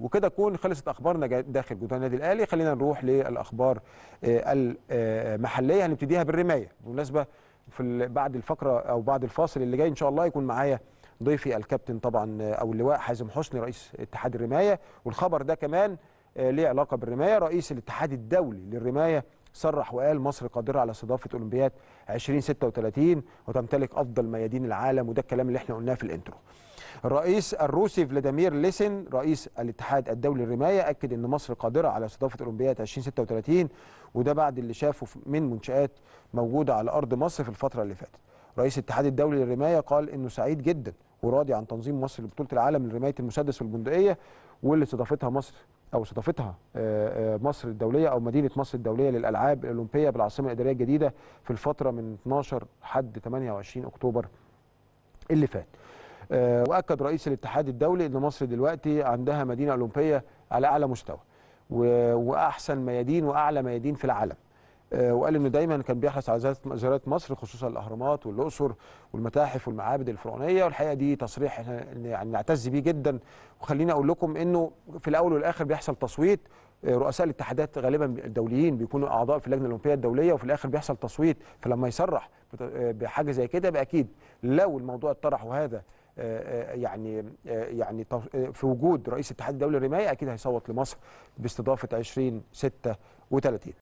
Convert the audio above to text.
وكده تكون خلصت اخبارنا داخل جدران النادي الاهلي خلينا نروح للاخبار آه، المحليه هنبتديها يعني بالرمايه بالمناسبه في بعد الفقره او بعد الفاصل اللي جاي ان شاء الله يكون معايا ضيفي الكابتن طبعا آه، او اللواء حازم حسني رئيس اتحاد الرمايه والخبر ده كمان آه، ليه علاقه بالرمايه رئيس الاتحاد الدولي للرمايه صرح وقال مصر قادره على استضافه اولمبياد 2036 وتمتلك افضل ميادين العالم وده الكلام اللي احنا قلناه في الانترو الرئيس الروسي فلاديمير ليسن رئيس الاتحاد الدولي للرماية أكد أن مصر قادرة على استضافة أولمبياد 2036 وده بعد اللي شافه من منشآت موجودة على أرض مصر في الفترة اللي فاتت رئيس الاتحاد الدولي للرماية قال أنه سعيد جدا وراضي عن تنظيم مصر لبطولة العالم لرماية المسدس والبندقية واللي استضافتها مصر او استضافتها آه، آه، مصر الدوليه او مدينه مصر الدوليه للالعاب الاولمبيه بالعاصمه الاداريه الجديده في الفتره من 12 حد 28 اكتوبر اللي فات آه، واكد رئيس الاتحاد الدولي ان مصر دلوقتي عندها مدينه اولمبيه على اعلى مستوى واحسن ميادين واعلى ميادين في العالم آه، وقال انه دايما كان بيحرص على زيارات مصر خصوصا الاهرامات والاقصر والمتاحف والمعابد الفرعونيه والحقيقه دي تصريح يعني نعتز بيه جدا وخليني اقول لكم انه في الاول والاخر بيحصل تصويت آه، رؤساء الاتحادات غالبا الدوليين بيكونوا اعضاء في اللجنه الاولمبيه الدوليه وفي الاخر بيحصل تصويت فلما يصرح بحاجه زي كده باكيد لو الموضوع اتطرح وهذا يعني يعني في وجود رئيس اتحاد الدولي الرمايه اكيد هيصوت لمصر باستضافه 20 36